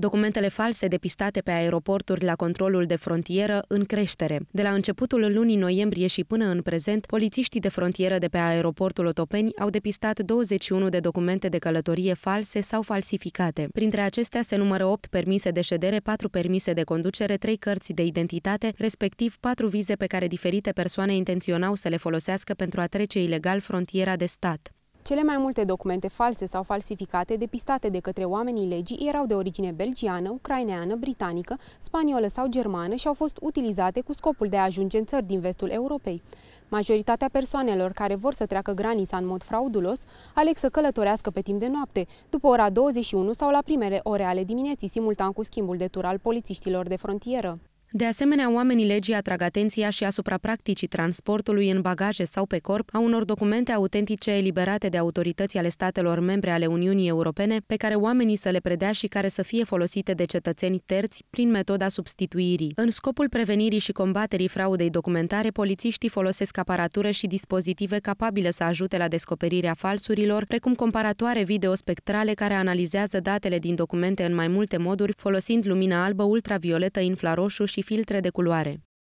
Documentele false depistate pe aeroporturi la controlul de frontieră în creștere. De la începutul lunii noiembrie și până în prezent, polițiștii de frontieră de pe aeroportul Otopeni au depistat 21 de documente de călătorie false sau falsificate. Printre acestea se numără 8 permise de ședere, 4 permise de conducere, 3 cărți de identitate, respectiv 4 vize pe care diferite persoane intenționau să le folosească pentru a trece ilegal frontiera de stat. Cele mai multe documente false sau falsificate depistate de către oamenii legii erau de origine belgiană, ucraineană, britanică, spaniolă sau germană și au fost utilizate cu scopul de a ajunge în țări din vestul Europei. Majoritatea persoanelor care vor să treacă granița în mod fraudulos aleg să călătorească pe timp de noapte, după ora 21 sau la primele ore ale dimineții, simultan cu schimbul de tur al polițiștilor de frontieră. De asemenea, oamenii legii atrag atenția și asupra practicii transportului în bagaje sau pe corp a unor documente autentice eliberate de autorități ale statelor membre ale Uniunii Europene, pe care oamenii să le predea și care să fie folosite de cetățeni terți prin metoda substituirii. În scopul prevenirii și combaterii fraudei documentare, polițiștii folosesc aparatură și dispozitive capabile să ajute la descoperirea falsurilor, precum comparatoare video spectrale care analizează datele din documente în mai multe moduri, folosind lumina albă, ultravioletă, infraroșu și și filtre de culoare.